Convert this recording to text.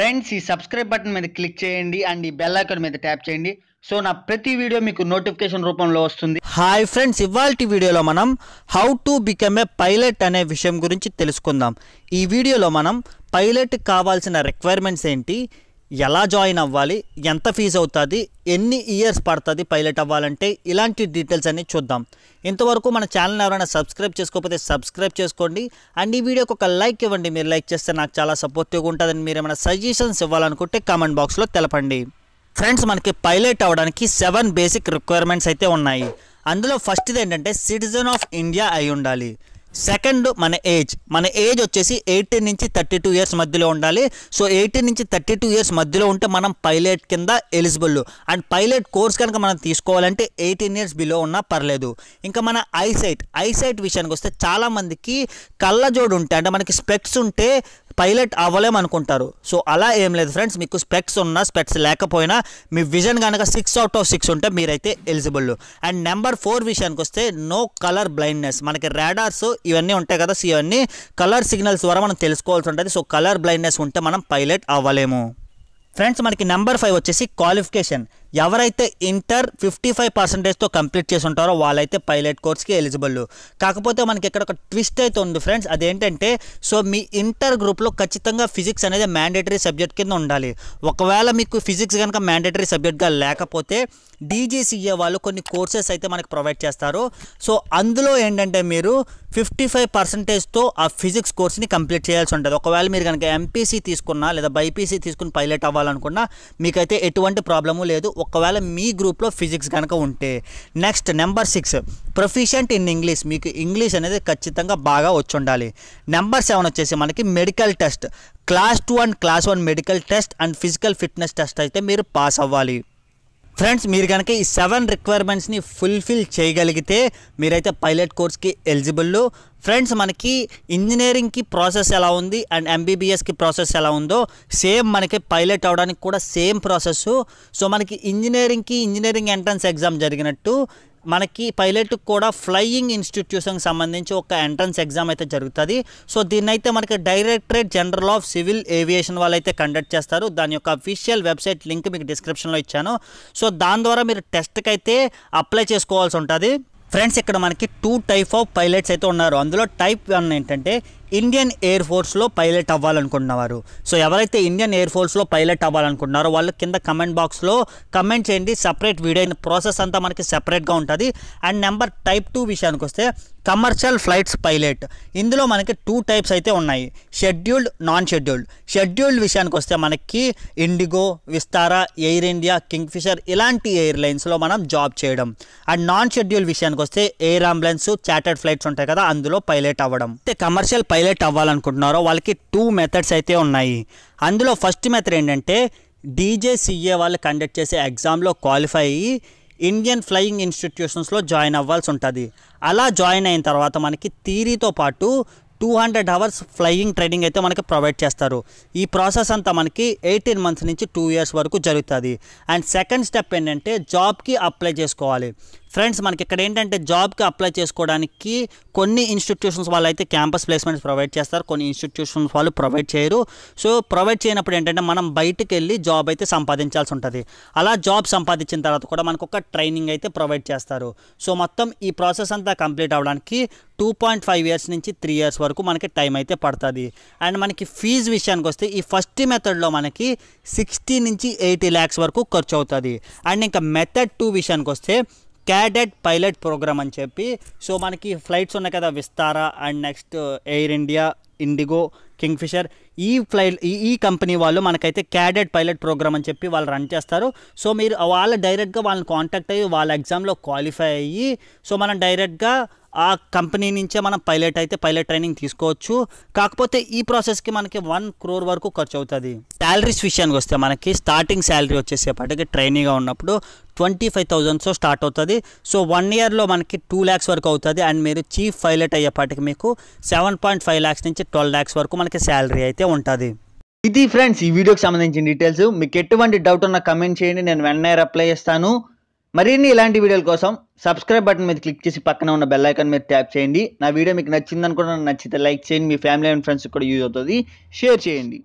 friends ఈ subscribe button మీద click చేయండి అండ్ ఈ బెల్ ఐకాన్ మీద ట్యాప్ చేయండి సో నా ప్రతి వీడియో మీకు నోటిఫికేషన్ రూపంలో వస్తుంది హాయ్ ఫ్రెండ్స్ ఇవాళ వీడియోలో మనం how to become a pilot అనే విషయం గురించి తెలుసుకుందాం ఈ వీడియోలో మనం పైలట్ కావాల్సిన రిక్వైర్మెంట్స్ ఏంటి ఎలా జాయిన్ అవ్వాలి ఎంత ఫీజు అవుతుంది ఎన్ని ఇయర్స్ పడుతుంది పైలట్ అవ్వాలంటే ఇలాంటి డీటెయిల్స్ అన్ని చూద్దాం ఇంతవరకు మన ఛానల్ ఎవరైనా సబ్స్క్రైబ్ చేసుకోకపోతే సబ్స్క్రైబ్ చేసుకోండి అండ్ ఈ వీడియోకి ఒక లైక్ ఇవ్వండి మీరు లైక్ చేస్తే నాకు చాలా సపోర్టివ్గా ఉంటుందని మీరు ఏమైనా సజెషన్స్ ఇవ్వాలనుకుంటే కామెంట్ బాక్స్లో తెలపండి ఫ్రెండ్స్ మనకి పైలట్ అవ్వడానికి సెవెన్ బేసిక్ రిక్వైర్మెంట్స్ అయితే ఉన్నాయి అందులో ఫస్ట్ది ఏంటంటే సిటిజన్ ఆఫ్ ఇండియా అయి ఉండాలి సెకండ్ మన ఏజ్ మన ఏజ్ వచ్చేసి ఎయిటీన్ నుంచి థర్టీ టూ ఇయర్స్ మధ్యలో ఉండాలి సో ఎయిటీన్ నుంచి థర్టీ టూ ఇయర్స్ మధ్యలో ఉంటే మనం పైలట్ కింద ఎలిజిబుల్ అండ్ పైలట్ కోర్స్ కనుక మనం తీసుకోవాలంటే ఎయిటీన్ ఇయర్స్ బిలో ఉన్నా పర్లేదు ఇంకా మన ఐసైట్ ఐసైట్ విషయానికి వస్తే చాలామందికి కళ్ళజోడు ఉంటాయి అంటే మనకి స్పెక్స్ ఉంటే పైలట్ అవ్వలేమనుకుంటారు సో అలా ఏం లేదు ఫ్రెండ్స్ మీకు స్పెక్స్ ఉన్నా స్పెక్స్ లేకపోయినా మీ విజన్ కనుక సిక్స్ అవుట్ ఆఫ్ సిక్స్ ఉంటే మీరైతే ఎలిజిబుల్ అండ్ నెంబర్ ఫోర్ విషయానికి వస్తే నో కలర్ బ్లైండ్నెస్ మనకి రాడార్స్ ఇవన్నీ ఉంటాయి కదా సో ఇవన్నీ కలర్ సిగ్నల్స్ ద్వారా మనం తెలుసుకోవాల్సి ఉంటుంది సో కలర్ బ్లైండ్నెస్ ఉంటే మనం పైలట్ అవ్వలేము ఫ్రెండ్స్ మనకి నెంబర్ ఫైవ్ వచ్చేసి క్వాలిఫికేషన్ ఎవరైతే ఇంటర్ ఫిఫ్టీ ఫైవ్ పర్సెంటేజ్తో కంప్లీట్ చేసి ఉంటారో వాళ్ళైతే పైలట్ కోర్స్కి ఎలిజిబుల్ కాకపోతే మనకి ఇక్కడ ఒక ట్విస్ట్ అయితే ఉంది ఫ్రెండ్స్ అదేంటంటే సో మీ ఇంటర్ గ్రూప్లో ఖచ్చితంగా ఫిజిక్స్ అనేది మ్యాండేటరీ సబ్జెక్ట్ కింద ఉండాలి ఒకవేళ మీకు ఫిజిక్స్ కనుక మ్యాండేటరీ సబ్జెక్ట్గా లేకపోతే డీజీసీఏ వాళ్ళు కొన్ని కోర్సెస్ అయితే మనకు ప్రొవైడ్ చేస్తారు సో అందులో ఏంటంటే మీరు ఫిఫ్టీ ఫైవ్ పర్సెంటేజ్తో ఆ ఫిజిక్స్ కోర్స్ని కంప్లీట్ చేయాల్సి ఉంటుంది ఒకవేళ మీరు కనుక ఎంపీసీ తీసుకున్నా లేదా బైపీసీ తీసుకుని పైలట్ అవ్వాలనుకున్నా మీకైతే ఎటువంటి ప్రాబ్లము లేదు ఒకవేళ మీ గ్రూప్లో ఫిజిక్స్ కనుక ఉంటే next number six proficient in English మీకు ఇంగ్లీష్ అనేది ఖచ్చితంగా బాగా వచ్చి ఉండాలి నెంబర్ సెవెన్ వచ్చేసి మనకి medical test class two and class one medical test and physical fitness test అయితే మీరు పాస్ అవ్వాలి ఫ్రెండ్స్ మీరు కనుక ఈ సెవెన్ రిక్వైర్మెంట్స్ని ఫుల్ఫిల్ చేయగలిగితే మీరైతే పైలట్ కోర్స్కి ఎలిజిబుల్ ఫ్రెండ్స్ మనకి ఇంజనీరింగ్కి ప్రాసెస్ ఎలా ఉంది అండ్ ఎంబీబీఎస్కి ప్రాసెస్ ఎలా ఉందో సేమ్ మనకి పైలట్ అవడానికి కూడా సేమ్ ప్రాసెస్ సో మనకి ఇంజనీరింగ్కి ఇంజనీరింగ్ ఎంట్రన్స్ ఎగ్జామ్ జరిగినట్టు మనకి పైలట్ కూడా ఫ్లయింగ్ ఇన్స్టిట్యూషన్కి సంబంధించి ఒక ఎంట్రన్స్ ఎగ్జామ్ అయితే జరుగుతుంది సో దీన్ని అయితే మనకి directorate general of civil aviation అయితే కండక్ట్ చేస్తారు దాని యొక్క అఫీషియల్ వెబ్సైట్ లింక్ మీకు డిస్క్రిప్షన్లో ఇచ్చాను సో దాని ద్వారా మీరు టెస్ట్కి అయితే అప్లై చేసుకోవాల్సి ఉంటుంది ఫ్రెండ్స్ ఇక్కడ మనకి టూ టైప్ ఆఫ్ పైలట్స్ అయితే ఉన్నారు అందులో టైప్ వన్ ఏంటంటే ఇండియన్ ఎయిర్ ఫోర్స్లో పైలట్ అవ్వాలనుకుంటున్నవారు సో ఎవరైతే ఇండియన్ ఎయిర్ ఫోర్స్లో పైలట్ అవ్వాలనుకుంటున్నారో వాళ్ళు కింద కమెంట్ బాక్స్లో కమెంట్ చేయండి సపరేట్ వీడియో ప్రాసెస్ అంతా మనకి సపరేట్గా ఉంటుంది అండ్ నెంబర్ టైప్ టూ విషయానికి వస్తే కమర్షియల్ ఫ్లైట్స్ పైలట్ ఇందులో మనకి టూ టైప్స్ అయితే ఉన్నాయి షెడ్యూల్డ్ నాన్ షెడ్యూల్డ్ షెడ్యూల్డ్ విషయానికి వస్తే మనకి ఇండిగో విస్తారా ఎయిర్ ఇండియా కింగ్ఫిషర్ ఇలాంటి ఎయిర్లైన్స్లో మనం జాబ్ చేయడం అండ్ నాన్ షెడ్యూల్ విషయానికి వస్తే ఎయిర్ అంబులెన్స్ చార్టర్డ్ ఫ్లైట్స్ ఉంటాయి కదా అందులో పైలట్ అవ్వడం అయితే కమర్షియల్ పైలట్ పైలట్ అవ్వాలనుకుంటున్నారో వాళ్ళకి టూ మెథడ్స్ అయితే ఉన్నాయి అందులో ఫస్ట్ మెథడ్ ఏంటంటే డీజేసీఏ వాళ్ళు కండక్ట్ చేసే ఎగ్జామ్లో క్వాలిఫై అయ్యి ఇండియన్ ఫ్లయింగ్ ఇన్స్టిట్యూషన్స్లో జాయిన్ అవ్వాల్సి ఉంటుంది అలా జాయిన్ అయిన తర్వాత మనకి థీరీతో పాటు two hundred hours flying training అయితే మనకి ప్రొవైడ్ చేస్తారు ఈ ప్రాసెస్ అంతా మనకి ఎయిటీన్ మంత్స్ నుంచి టూ ఇయర్స్ వరకు జరుగుతుంది అండ్ సెకండ్ స్టెప్ ఏంటంటే జాబ్కి అప్లై చేసుకోవాలి ఫ్రెండ్స్ మనకి ఇక్కడ ఏంటంటే జాబ్కి అప్లై చేసుకోవడానికి కొన్ని ఇన్స్టిట్యూషన్స్ వాళ్ళు అయితే క్యాంపస్ ప్లేస్మెంట్స్ ప్రొవైడ్ చేస్తారు కొన్ని ఇన్స్టిట్యూషన్స్ వాళ్ళు ప్రొవైడ్ చేయరు సో ప్రొవైడ్ చేయనప్పుడు ఏంటంటే మనం బయటకు వెళ్ళి జాబ్ అయితే సంపాదించాల్సి ఉంటుంది అలా జాబ్ సంపాదించిన తర్వాత కూడా మనకు ఒక ట్రైనింగ్ అయితే ప్రొవైడ్ చేస్తారు సో మొత్తం ఈ ప్రాసెస్ అంతా కంప్లీట్ అవ్వడానికి టూ పాయింట్ ఫైవ్ ఇయర్స్ నుంచి త్రీ ఇయర్స్ వరకు మనకి టైం అయితే పడుతుంది అండ్ మనకి ఫీజు విషయానికి వస్తే ఈ ఫస్ట్ మెథడ్లో మనకి సిక్స్టీ నుంచి ఎయిటీ ల్యాక్స్ వరకు ఖర్చు అవుతుంది అండ్ ఇంకా మెథడ్ టూ విషయానికి వస్తే క్యాడెట్ పైలట్ ప్రోగ్రామ్ అని చెప్పి సో మనకి ఫ్లైట్స్ ఉన్నాయి కదా విస్తారా అండ్ నెక్స్ట్ ఎయిర్ ఇండియా ఇండిగో కింగ్ఫిషర్ ఈ ఫ్లైట్ ఈ కంపెనీ వాళ్ళు మనకైతే క్యాడెట్ పైలట్ ప్రోగ్రామ్ అని చెప్పి వాళ్ళు రన్ చేస్తారు సో మీరు వాళ్ళ డైరెక్ట్గా వాళ్ళని కాంటాక్ట్ అయ్యి వాళ్ళ ఎగ్జామ్లో క్వాలిఫై అయ్యి సో మనం డైరెక్ట్గా ఆ కంపెనీ నుంచే మనం పైలట్ అయితే పైలట్ ట్రైనింగ్ తీసుకోవచ్చు కాకపోతే ఈ ప్రాసెస్కి మనకి వన్ క్రోర్ వరకు ఖర్చు అవుతుంది శాలరీస్ విషయానికి వస్తే మనకి స్టార్టింగ్ శాలరీ వచ్చేసేపటికి ట్రైనీగా ఉన్నప్పుడు ట్వంటీ ఫైవ్ థౌజండ్స్తో స్టార్ట్ అవుతుంది సో వన్ ఇయర్లో మనకి టూ ల్యాక్స్ వరకు అవుతుంది అండ్ మీరు చీఫ్ పైలట్ అయ్యేపాటికి మీకు సెవెన్ పాయింట్ ఫైవ్ ల్యాక్స్ నుంచి ట్వెల్వ్ ల్యాక్స్ వరకు మనకి శాలరీ అయితే ఉంటుంది ఇది ఫ్రెండ్స్ ఈ వీడియోకి సంబంధించిన డీటెయిల్స్ మీకు ఎటువంటి డౌట్ ఉన్నా కమెంట్ చేయండి నేను వెంటనే రిప్లై చేస్తాను మరిన్ని ఇలాంటి వీడియోల కోసం సబ్స్క్రైబ్ బటన్ మీద క్లిక్ చేసి పక్కన ఉన్న బెల్ ఐకాన్ మీద ట్యాప్ చేయండి నా వీడియో మీకు నచ్చిందనుకున్నా నచ్చితే లైక్ చేయండి మీ ఫ్యామిలీ అండ్ ఫ్రెండ్స్ కూడా యూజ్ అవుతుంది షేర్ చేయండి